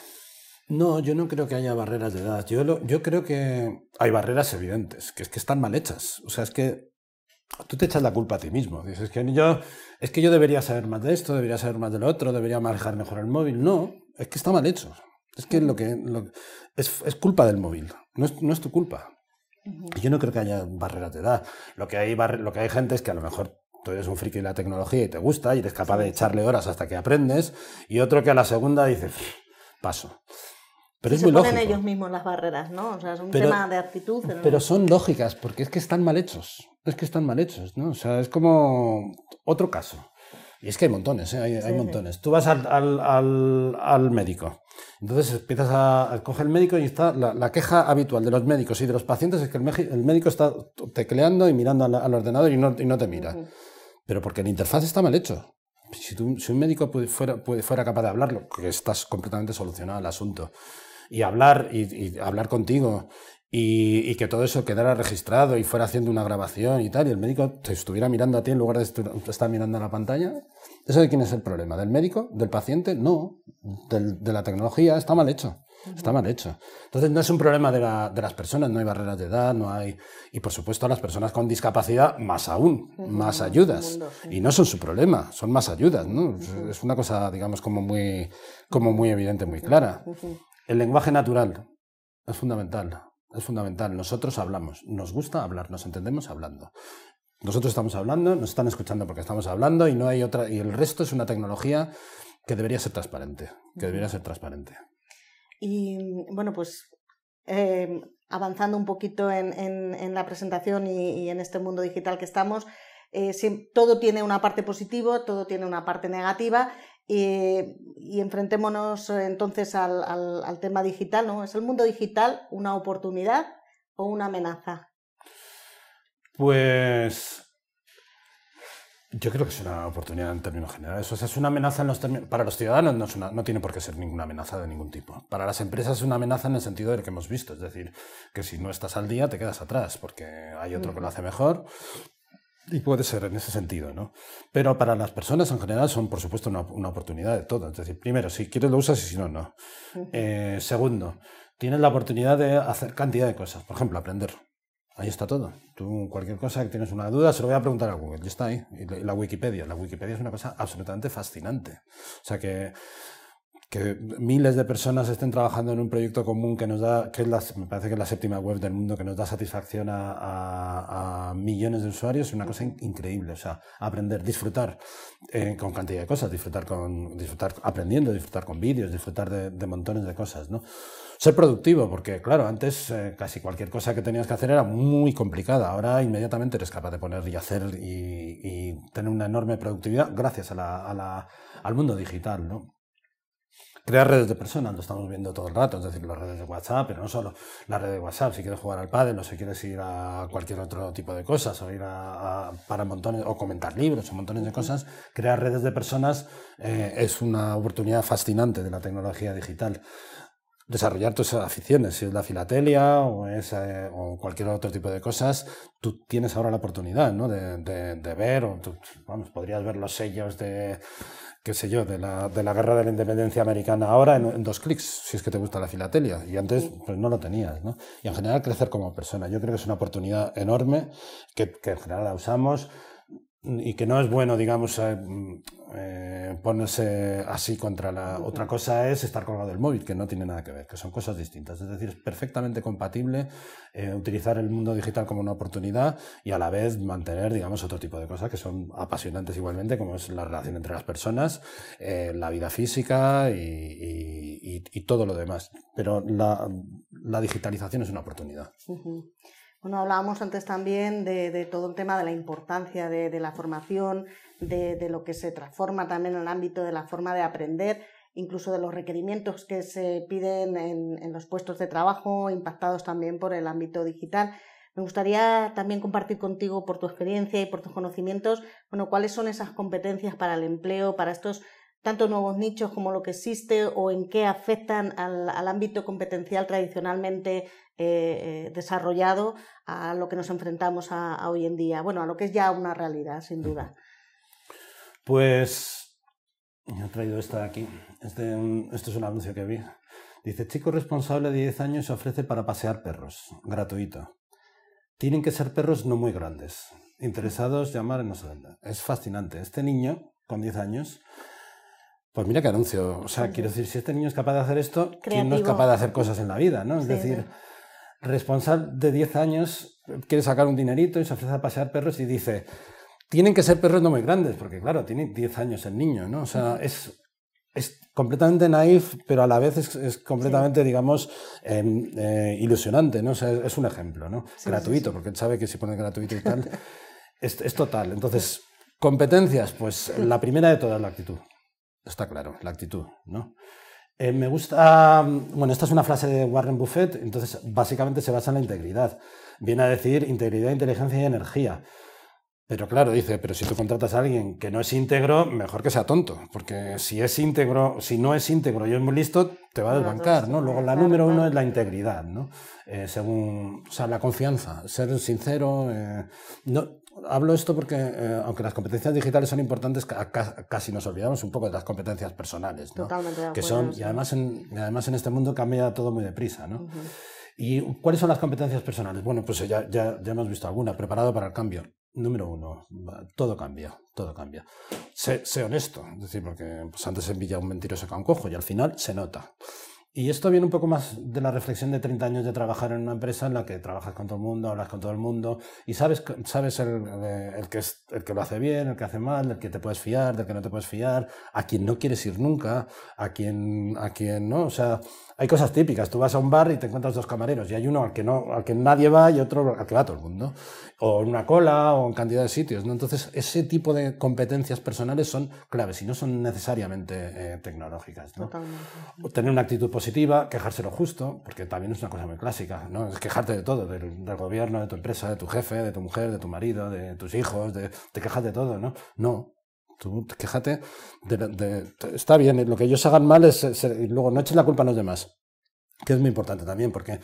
No, yo no creo que haya barreras de edad. Yo, yo creo que hay barreras evidentes, que es que están mal hechas. O sea, es que tú te echas la culpa a ti mismo. Dices que yo, es que yo debería saber más de esto, debería saber más del otro, debería manejar mejor el móvil. No, es que está mal hecho. Es que lo que es, culpa del móvil, no es, tu culpa. Yo no creo que haya barreras de edad. Lo que hay, lo que hay gente es que a lo mejor tú eres un friki de la tecnología y te gusta y eres capaz de echarle horas hasta que aprendes, y otro que a la segunda dice, paso. Pero es se ponen ellos mismos las barreras, ¿no? O sea, es un tema de actitud. Pero son lógicas, porque es que están mal hechos. Es que están mal hechos, ¿no? O sea, es como otro caso. Y es que hay montones, ¿eh? hay, hay, montones. Tú vas al, al, al, médico. Entonces empiezas a, coger el médico y está la, la, queja habitual de los médicos y de los pacientes es que el, médico está tecleando y mirando al, ordenador y no, no te mira pero porque la interfaz está mal hecho Si, si, un médico fuera, puede, fuera, capaz de hablarlo, que estás completamente solucionado el asunto, y hablar, y, hablar contigo, y, que todo eso quedara registrado y fuera haciendo una grabación y tal, y el médico te estuviera mirando a ti en lugar de estar mirando a la pantalla, ¿eso de quién es el problema? ¿Del médico? ¿Del paciente? No, de la tecnología, está mal hecho. Está mal hecho. Entonces no es un problema de, las personas, no hay barreras de edad, no hay... Y por supuesto a las personas con discapacidad, más aún, más ayudas. Y no son su problema, son más ayudas. Es una cosa, digamos, como muy, como muy evidente, muy clara. El lenguaje natural es fundamental. Es fundamental. Nosotros hablamos. Nos gusta hablar. Nos entendemos hablando. Nosotros estamos hablando, nos están escuchando porque estamos hablando y no hay otra. Y el resto es una tecnología que debería ser transparente. Que debería ser transparente. Y mm, bueno, pues em, avanzando un poquito en, la presentación y, en este mundo digital que estamos, eh, todo tiene una parte positiva, todo tiene una parte negativa. Eh, y enfrentémonos eh, entonces al, al tema digital, ¿no? ¿Es el mundo digital una oportunidad o una amenaza? Pues yo creo que es una oportunidad en términos generales. es una amenaza Para los ciudadanos no, tiene por qué ser ninguna amenaza de ningún tipo. Para las empresas es una amenaza en el sentido del que hemos visto. Es decir, que si no estás al día te quedas atrás porque hay otro que lo hace mejor y puede ser en ese sentido, ¿no? Pero para las personas en general son, por supuesto, una, oportunidad de todo. Es decir, primero, si quieres lo usas y si no, no. Eh, segundo, tienes la oportunidad de hacer cantidad de cosas. Por ejemplo, aprender. Ahí está todo. Tú, cualquier cosa que tienes una duda, se lo voy a preguntar a Google. Ya está ahí. Y la Wikipedia. La Wikipedia es una cosa absolutamente fascinante. O sea que que miles de personas estén trabajando en un proyecto común que nos da, que es me parece que es la séptima web del mundo, que nos da satisfacción a, millones de usuarios, es una cosa increíble. O sea, aprender, disfrutar eh, con cantidad de cosas, disfrutar con, disfrutar aprendiendo, disfrutar con vídeos, disfrutar de, montones de cosas, ¿no? Ser productivo, porque claro, antes eh, casi cualquier cosa que tenías que hacer era muy complicada. Ahora inmediatamente eres capaz de poner y hacer y, tener una enorme productividad gracias al mundo digital, ¿no? crear redes de personas, lo estamos viendo todo el rato, es decir, las redes de WhatsApp, pero no solo la red de WhatsApp, si quieres jugar al pádel o si quieres ir a cualquier otro tipo de cosas o ir a, para montones o comentar libros o montones de cosas, crear redes de personas eh, es una oportunidad fascinante de la tecnología digital desarrollar tus aficiones, si es la filatelia o, es, eh, o cualquier otro tipo de cosas, tú tienes ahora la oportunidad ¿no? de, ver, o podrías ver los sellos de qué sé yo, de la, de la guerra de la independencia americana ahora en, dos clics, si es que te gusta la filatelia. Y antes, pues no lo tenías, ¿no? Y en general, crecer como persona. Yo creo que es una oportunidad enorme que, que en general la usamos y que no es bueno, digamos, eh, eh, ponerse así contra la... Otra cosa es estar colgado del móvil, que no tiene nada que ver, que son cosas distintas. Es decir, es perfectamente compatible eh, utilizar el mundo digital como una oportunidad y a la vez mantener, digamos, otro tipo de cosas que son apasionantes igualmente, como es la relación entre las personas, la vida física y, y, todo lo demás. Pero la, digitalización es una oportunidad. Bueno, hablábamos antes también de, todo el tema de la importancia de, la formación, de, lo que se transforma también en el ámbito de la forma de aprender, incluso de los requerimientos que se piden en, en los puestos de trabajo, impactados también por el ámbito digital. Me gustaría también compartir contigo por tu experiencia y por tus conocimientos, bueno, cuáles son esas competencias para el empleo, para estos tanto nuevos nichos como lo que existe o en qué afectan al, ámbito competencial tradicionalmente eh, eh, desarrollado a lo que nos enfrentamos a, hoy en día, bueno, a lo que es ya una realidad, sin duda. Pues he traído esta de aquí. Este, es un anuncio que vi. Dice, chico responsable de 10 años se ofrece para pasear perros, gratuito. Tienen que ser perros no muy grandes. Interesados, llamar en no Es fascinante. Este niño, con 10 años, pues mira qué anuncio. O sea, quiero decir, si este niño es capaz de hacer esto, ¿quién no es capaz de hacer cosas en la vida? ¿no? Es decir, responsable de 10 años quiere sacar un dinerito y se ofrece a pasear perros y dice, tienen que ser perros no muy grandes, porque claro, tiene 10 años el niño, ¿no? O sea, es, es completamente naif, pero a la vez es, completamente, digamos, em, eh, ilusionante, ¿no? es un ejemplo, ¿no? gratuito, porque él sabe que si pone gratuito y tal, es, total. Entonces, competencias, pues la primera de todas, la actitud. Está claro, la actitud, ¿no? Eh, me gusta, bueno, esta es una frase de Warren Buffett, entonces básicamente se basa en la integridad. Viene a decir integridad, inteligencia y energía. Pero claro, dice, pero si tú contratas a alguien que no es íntegro, mejor que sea tonto, porque si es íntegro, si no es íntegro y es muy listo, te va a desbancar, ¿no? Luego la número uno es la integridad, ¿no? Eh, según, o sea, la confianza, ser sincero, eh, no, Hablo esto porque, eh, aunque las competencias digitales son importantes, casi nos olvidamos un poco de las competencias personales, ¿no? Totalmente que son, y, además en, además en este mundo cambia todo muy deprisa, ¿no? ¿Y cuáles son las competencias personales? Bueno, pues ya, ya, ya hemos visto alguna. Preparado para el cambio. Número uno, todo cambia, todo cambia. Sé, honesto, es decir, porque pues, antes se envía un mentiroso cojo y al final se nota. Y esto viene un poco más de la reflexión de 30 años de trabajar en una empresa en la que trabajas con todo el mundo, hablas con todo el mundo y sabes, sabes eh, el, que, es, el que lo hace bien, el que hace mal, del que te puedes fiar, del que no te puedes fiar, a quien no quieres ir nunca, a quien, a quien no. O sea, hay cosas típicas. Tú vas a un bar y te encuentras dos camareros y hay uno al que, no, al que nadie va y otro al que va todo el mundo. O en una cola o en cantidad de sitios. ¿no? Entonces, ese tipo de competencias personales son claves y no son necesariamente eh, tecnológicas. Tener una actitud positiva, quejarse lo justo, porque también es una cosa muy clásica. ¿no? Es quejarte de todo, del, gobierno, de tu empresa, de tu jefe, de tu mujer, de tu marido, de tus hijos, te quejas de todo. No, no Tú quéjate. De, está bien, lo que ellos hagan mal es. luego no echen la culpa a los demás. Que es muy importante también, porque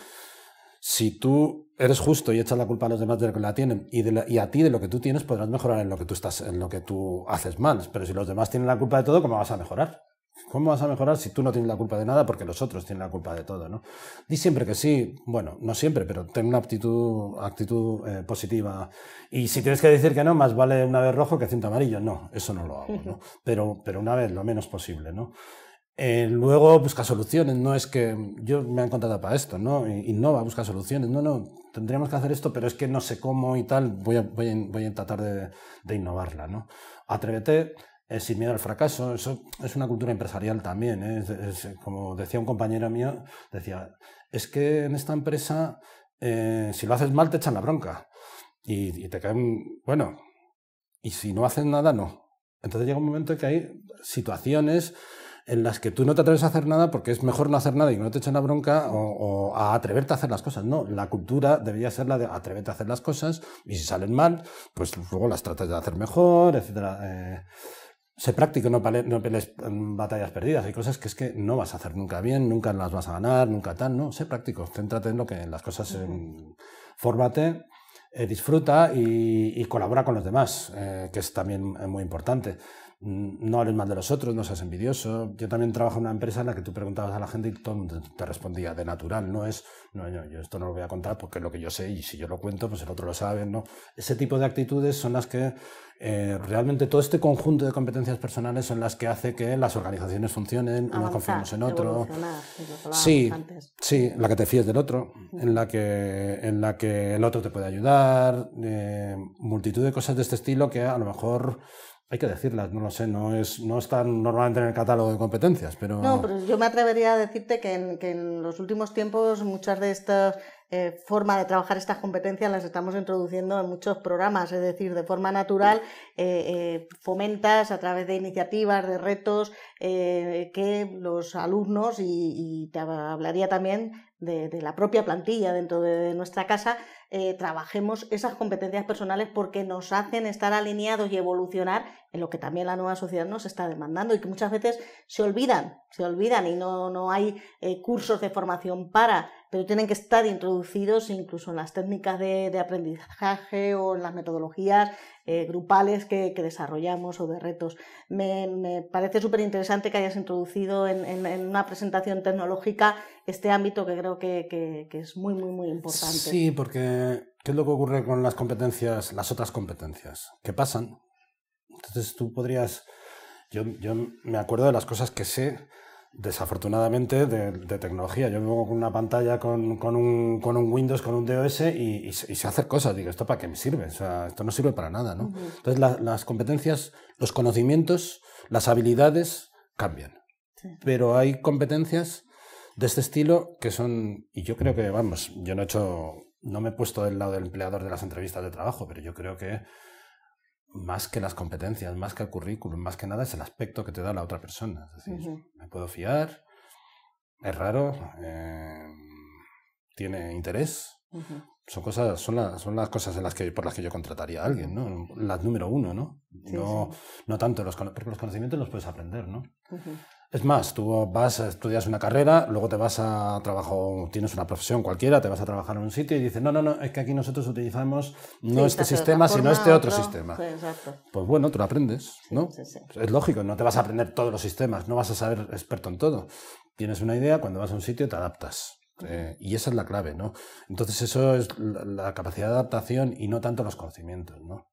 si tú eres justo y echas la culpa a los demás de lo que la tienen y, y, a ti de lo que tú tienes, podrás mejorar en lo que tú estás, en lo que tú haces mal. Pero si los demás tienen la culpa de todo, ¿cómo vas a mejorar? ¿Cómo vas a mejorar si tú no tienes la culpa de nada porque los otros tienen la culpa de todo? ¿no? Di siempre que sí, bueno, no siempre, pero ten una actitud, actitud eh, positiva. Y si tienes que decir que no, más vale una vez rojo que cinta amarillo. No, eso no lo hago, ¿no? Pero, pero una vez, lo menos posible, ¿no? Eh, luego busca soluciones, no es que yo me han contratado para esto, ¿no? Innova, busca soluciones, no, no, tendríamos que hacer esto, pero es que no sé cómo y tal, voy a, voy a, voy a tratar de, innovarla, ¿no? Atrévete, es sin miedo al fracaso. Eso es una cultura empresarial también. ¿eh? como decía un compañero mío, decía, es que en esta empresa, eh, si lo haces mal, te echan la bronca. Y, te caen, bueno, y si no haces nada, no. Entonces llega un momento en que hay situaciones en las que tú no te atreves a hacer nada porque es mejor no hacer nada y no te echan la bronca o, a atreverte a hacer las cosas. No, la cultura debería ser la de atreverte a hacer las cosas y si salen mal, pues luego las tratas de hacer mejor, etc., Sé práctico, no, pelees mm, batallas perdidas. Hay cosas que es que no vas a hacer nunca bien, nunca las vas a ganar, nunca tal, ¿no? Sé práctico, céntrate en lo que las cosas, en, fórmate, eh, disfruta y, colabora con los demás, eh, que es también muy importante no hables mal de los otros, no seas envidioso. Yo también trabajo en una empresa en la que tú preguntabas a la gente y todo te respondía de natural, no es, no, yo esto no lo voy a contar porque es lo que yo sé y si yo lo cuento, pues el otro lo sabe, ¿no? Ese tipo de actitudes son las que eh, realmente todo este conjunto de competencias personales son las que hace que las organizaciones funcionen, una confiamos en otro. Sí, sí, en la que te fíes del otro, en la que, en la que el otro te puede ayudar, eh, multitud de cosas de este estilo que a lo mejor... Hay que decirlas, no lo sé, no, es, están normalmente en el catálogo de competencias, pero... No, pero yo me atrevería a decirte que en, los últimos tiempos muchas de estas eh, formas de trabajar estas competencias las estamos introduciendo en muchos programas, es decir, de forma natural eh, eh, fomentas a través de iniciativas, de retos, que los alumnos, y, te hablaría también de, la propia plantilla dentro de nuestra casa, eh, trabajemos esas competencias personales porque nos hacen estar alineados y evolucionar en lo que también la nueva sociedad nos está demandando y que muchas veces se olvidan, se olvidan y no, hay eh, cursos de formación para pero tienen que estar introducidos incluso en las técnicas de, aprendizaje o en las metodologías eh, grupales que, desarrollamos o de retos. Me, parece súper interesante que hayas introducido en, una presentación tecnológica este ámbito que creo que, es muy, muy, muy importante. Sí, porque ¿qué es lo que ocurre con las competencias, las otras competencias? ¿Qué pasan? Entonces tú podrías... Yo, yo, me acuerdo de las cosas que sé desafortunadamente, de, tecnología. Yo me con una pantalla con, un, Windows, con un DOS y, y, se hacer cosas. Digo, ¿esto para qué me sirve? O sea, esto no sirve para nada, ¿no? Entonces, las competencias, los conocimientos, las habilidades cambian. Pero hay competencias de este estilo que son, y yo creo que, vamos, yo no he hecho, no me he puesto del lado del empleador de las entrevistas de trabajo, pero yo creo que más que las competencias, más que el currículum, más que nada es el aspecto que te da la otra persona. Es decir, me puedo fiar, es raro, eh, tiene interés. Son cosas, son, son las cosas en las que, por las que yo contrataría a alguien, ¿no? Las número uno, ¿no? no, no tanto los, los conocimientos los puedes aprender, ¿no? Es más, tú vas, estudias una carrera, luego te vas a trabajo, tienes una profesión cualquiera, te vas a trabajar en un sitio y dices, no, no, no, es que aquí nosotros utilizamos no este sistema, sino este otro, sistema. Pues bueno, tú lo aprendes, ¿no? es lógico, no te vas a aprender todos los sistemas, no vas a saber experto en todo. Tienes una idea, cuando vas a un sitio te adaptas. Eh, y esa es la clave, ¿no? Entonces eso es la, capacidad de adaptación y no tanto los conocimientos, ¿no?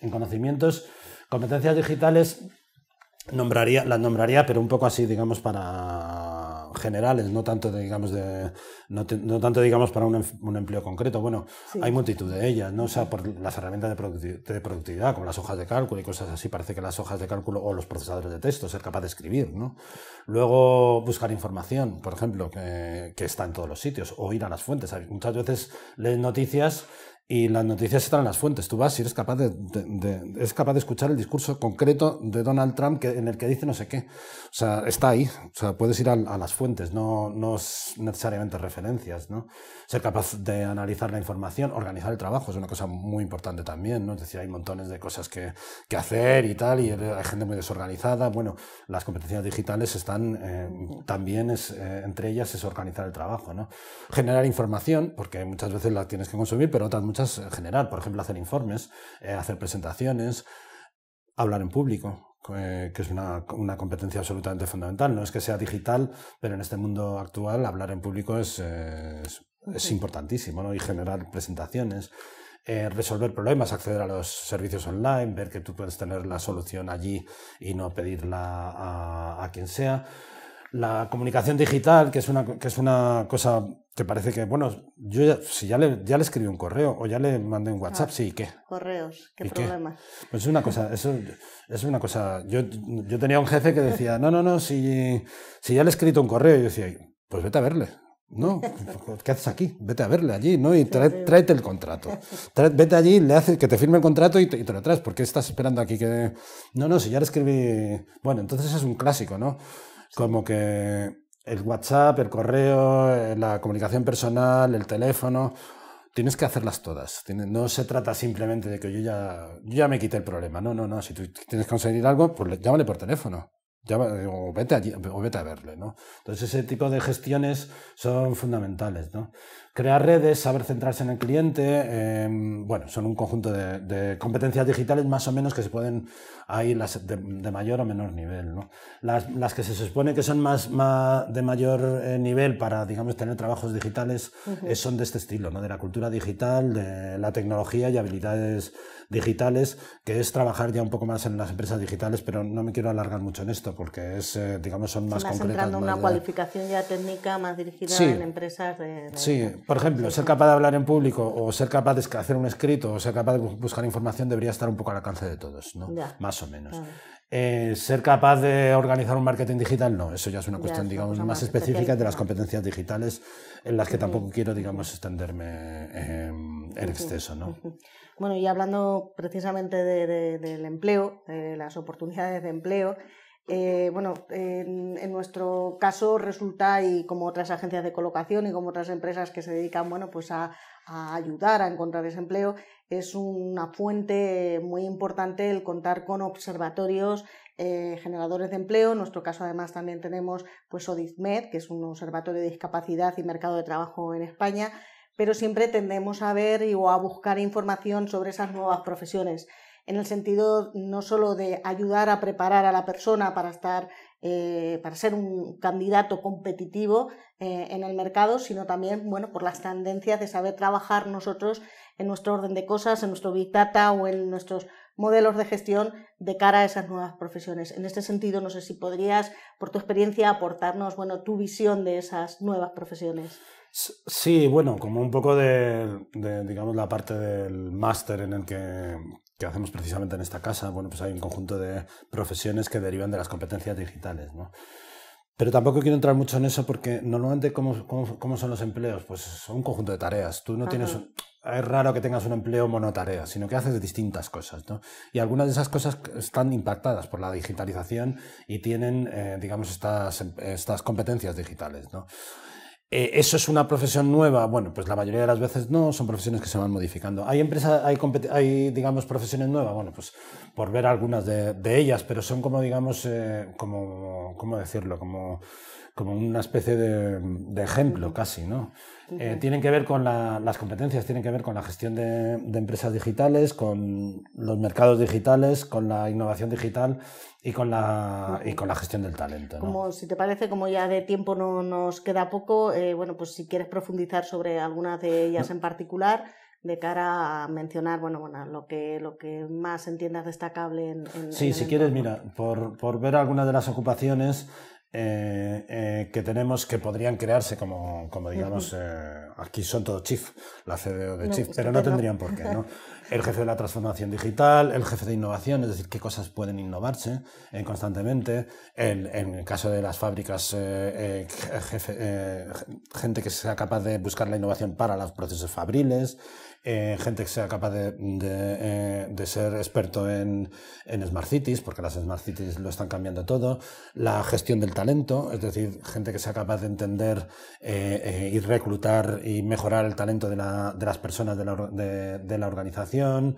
En conocimientos, competencias digitales nombraría, las nombraría, pero un poco así, digamos, para generales, no tanto, digamos, de, no, tanto, digamos, para un, em, empleo concreto. Bueno, hay multitud de ellas, ¿no? O sea, por las herramientas de, productividad, de como las hojas de cálculo y cosas así, parece que las hojas de cálculo o los procesadores de texto, ser capaz de escribir, ¿no? Luego, buscar información, por ejemplo, que, que está en todos los sitios, o ir a las fuentes. Muchas veces lees noticias y las noticias están en las fuentes. Tú vas y eres capaz de, de, capaz de escuchar el discurso concreto de Donald Trump que, en el que dice no sé qué. O sea, está ahí. O sea, puedes ir a, las fuentes, no, no necesariamente referencias, ¿no? ser capaz de analizar la información, organizar el trabajo es una cosa muy importante también, ¿no? Es decir, hay montones de cosas que, hacer y tal, y hay gente muy desorganizada. Bueno, las competencias digitales están eh, también, eh, entre ellas es organizar el trabajo, ¿no? Generar información, porque muchas veces la tienes que consumir, pero otras muchas eh, generar, por ejemplo, hacer informes, hacer presentaciones, hablar en público, que es una, competencia absolutamente fundamental. No es que sea digital, pero en este mundo actual hablar en público es es importantísimo, ¿no? Y generar presentaciones, eh, resolver problemas, acceder a los servicios online, ver que tú puedes tener la solución allí y no pedirla a, quien sea. La comunicación digital, que es una, que es una cosa que parece que, bueno, yo si ya le, ya le escribí un correo o ya le mandé un ah, WhatsApp, sí, ¿y qué? Correos, qué Pues es una cosa, es una cosa. Yo, tenía un jefe que decía, no, no, no, si, si ya le he escrito un correo, yo decía, pues vete a verle. No, ¿qué haces aquí? Vete a verle allí, ¿no? Y trae, tráete el contrato. vete allí, le haces que te firme el contrato y te, lo traes. ¿Por qué estás esperando aquí que.? No, no, si ya le escribí. Bueno, entonces es un clásico, ¿no? Como que el WhatsApp, el correo, eh, la comunicación personal, el teléfono. Tienes que hacerlas todas. No se trata simplemente de que yo ya, ya me quite el problema. No, no, no. Si tú tienes que conseguir algo, pues llámale por teléfono o, vete a verle, ¿no? Entonces ese tipo de gestiones son fundamentales, ¿no? Crear redes, saber centrarse en el cliente, em, bueno, son un conjunto de, competencias digitales más o menos que se pueden ahí las de, mayor o menor nivel. ¿no? Las, las, que se supone que son más, de mayor eh, nivel para, digamos, tener trabajos digitales eh, son de este estilo, ¿no? de la cultura digital, de la tecnología y habilidades digitales, que es trabajar ya un poco más en las empresas digitales, pero no me quiero alargar mucho en esto porque es, eh, digamos, son más, más concretas. Entrando una cualificación ya técnica más dirigida a en empresas de... de... Sí, por ejemplo, ser capaz de hablar en público o ser capaz de hacer un escrito o ser capaz de buscar información debería estar un poco al alcance de todos, ¿no? Más o menos. Eh, ser capaz de organizar un marketing digital, no, eso ya es una cuestión, digamos, más, específica de las competencias digitales en las que tampoco quiero, digamos, extenderme em, en exceso, ¿no? Bueno, y hablando precisamente del empleo, de eh, las oportunidades de empleo, eh, bueno, en, nuestro caso resulta, y como otras agencias de colocación y como otras empresas que se dedican, pues a, ayudar a encontrar ese empleo, es una fuente muy importante el contar con observatorios eh, generadores de empleo. En nuestro caso, además, también tenemos pues que es un observatorio de discapacidad y mercado de trabajo en España, pero siempre tendemos a ver y, o a buscar información sobre esas nuevas profesiones en el sentido no solo de ayudar a preparar a la persona para estar eh, para ser un candidato competitivo eh, en el mercado, sino también bueno, por las tendencias de saber trabajar nosotros en nuestro orden de cosas, en nuestro Big Data o en nuestros modelos de gestión de cara a esas nuevas profesiones. En este sentido, no sé si podrías, por tu experiencia, aportarnos bueno, tu visión de esas nuevas profesiones. Sí, bueno, como un poco de, de digamos, la parte del máster en el que que hacemos precisamente en esta casa, bueno, pues hay un conjunto de profesiones que derivan de las competencias digitales, ¿no? Pero tampoco quiero entrar mucho en eso porque normalmente, ¿cómo, cómo, cómo son los empleos? Pues son un conjunto de tareas. Tú no tienes... es raro que tengas un empleo monotarea, sino que haces distintas cosas, ¿no? Y algunas de esas cosas están impactadas por la digitalización y tienen, eh, digamos, estas, em, estas competencias digitales, ¿no? Eh, ¿Eso es una profesión nueva? Bueno, pues la mayoría de las veces no, son profesiones que se van modificando. ¿Hay empresas, hay, digamos, profesiones nuevas? Bueno, pues por ver algunas de, ellas, pero son como, digamos, eh, como, ¿cómo decirlo? Como, como una especie de, de ejemplo casi, ¿no? Eh, tienen que ver con las competencias, tienen que ver con la gestión de, empresas digitales, con los mercados digitales, con la innovación digital y con la, y con la gestión del talento. Como si te parece, como ya de tiempo no nos queda poco, eh, bueno, pues si quieres profundizar sobre algunas de ellas en particular de cara a mencionar bueno, bueno lo que lo que más entiendas destacable en, sí si quieres mira por, por, ver algunas de las ocupaciones eh, eh, que tenemos que podrían crearse como, como digamos, eh, aquí son todos chief, la CDO de chief, pero no tendrían por qué, ¿no? El jefe de la transformación digital, el jefe de innovación, es decir, qué cosas pueden innovarse constantemente. en el caso de las fábricas, gente que sea capaz de buscar la innovación para los procesos fabriles. Eh, gente que sea capaz de, eh, ser experto en, Smart Cities, porque las Smart Cities lo están cambiando todo, la gestión del talento, es decir, gente que sea capaz de entender eh, y reclutar y mejorar el talento de, las personas de la, organización,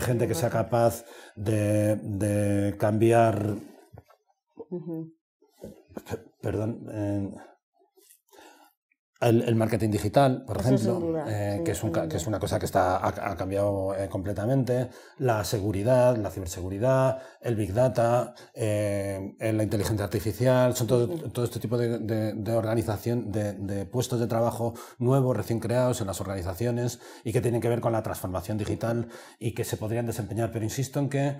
gente que sea capaz de, cambiar... Perdón. El, marketing digital, por ejemplo, eh, que, es una cosa que ha, cambiado eh, completamente, la seguridad, la ciberseguridad, el big data, eh, la inteligencia artificial, son todo, todo este tipo de, de, organización, de, puestos de trabajo nuevos, recién creados en las organizaciones y que tienen que ver con la transformación digital y que se podrían desempeñar. Pero insisto en que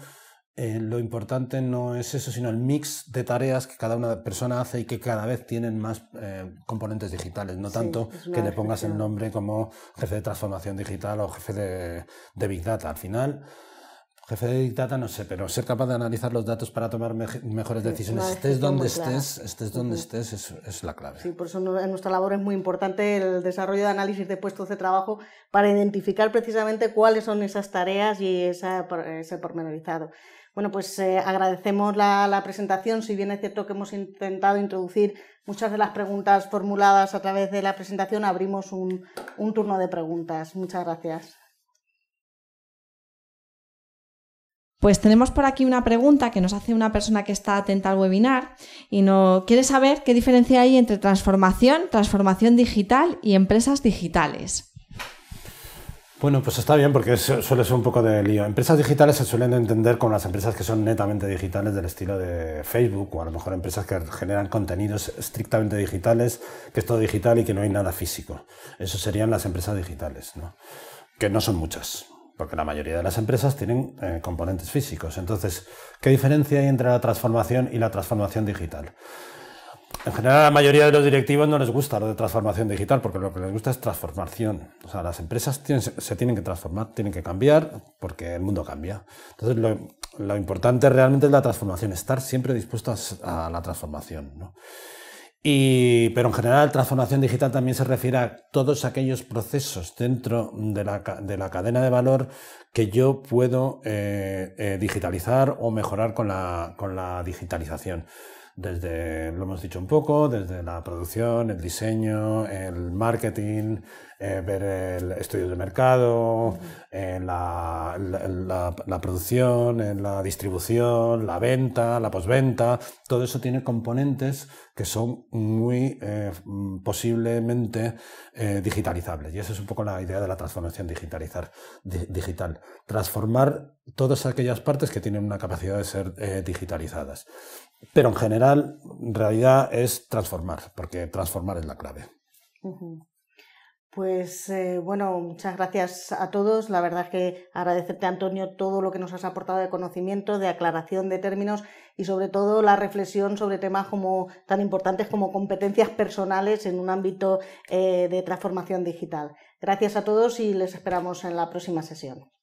eh, lo importante no es eso, sino el mix de tareas que cada una persona hace y que cada vez tienen más eh, componentes digitales, no tanto que le pongas el nombre como jefe de transformación digital o jefe de, Big Data. Al final, jefe de Big Data no sé, pero ser capaz de analizar los datos para tomar mejores decisiones, estés, donde estés, estés donde estés, es, la clave. Sí, por eso en nuestra labor es muy importante el desarrollo de análisis de puestos de trabajo para identificar precisamente cuáles son esas tareas y esa, ese pormenorizado. Bueno, pues eh, agradecemos la, presentación. Si bien es cierto que hemos intentado introducir muchas de las preguntas formuladas a través de la presentación, abrimos un, un turno de preguntas. Muchas gracias. Pues tenemos por aquí una pregunta que nos hace una persona que está atenta al webinar y no quiere saber qué diferencia hay entre transformación, transformación digital y empresas digitales. Bueno, pues está bien porque suele ser un poco de lío. Empresas digitales se suelen entender con las empresas que son netamente digitales del estilo de Facebook o a lo mejor empresas que generan contenidos estrictamente digitales, que es todo digital y que no hay nada físico. Eso serían las empresas digitales, ¿no? que no son muchas, porque la mayoría de las empresas tienen eh, componentes físicos. Entonces, ¿qué diferencia hay entre la transformación y la transformación digital? En general, la mayoría de los directivos no les gusta lo de transformación digital, porque lo que les gusta es transformación. O sea, las empresas se tienen que transformar, tienen que cambiar, porque el mundo cambia. Entonces, lo, importante realmente es la transformación, estar siempre dispuestos a la transformación. Y, pero en general, transformación digital también se refiere a todos aquellos procesos dentro de la, cadena de valor que yo puedo eh, eh, digitalizar o mejorar con la digitalización desde, lo hemos dicho un poco, desde la producción, el diseño, el marketing, eh, ver el estudio de mercado, eh, la, producción, eh, la distribución, la venta, la posventa, todo eso tiene componentes que son muy posiblemente digitalizables. Y esa es un poco la idea de la transformación digitalizar, digital. Transformar todas aquellas partes que tienen una capacidad de ser digitalizadas. Pero en general, en realidad es transformar, porque transformar es la clave. Pues eh, bueno, muchas gracias a todos. La verdad es que agradecerte, Antonio, todo lo que nos has aportado de conocimiento, de aclaración de términos y sobre todo la reflexión sobre temas como, tan importantes como competencias personales en un ámbito eh, de transformación digital. Gracias a todos y les esperamos en la próxima sesión.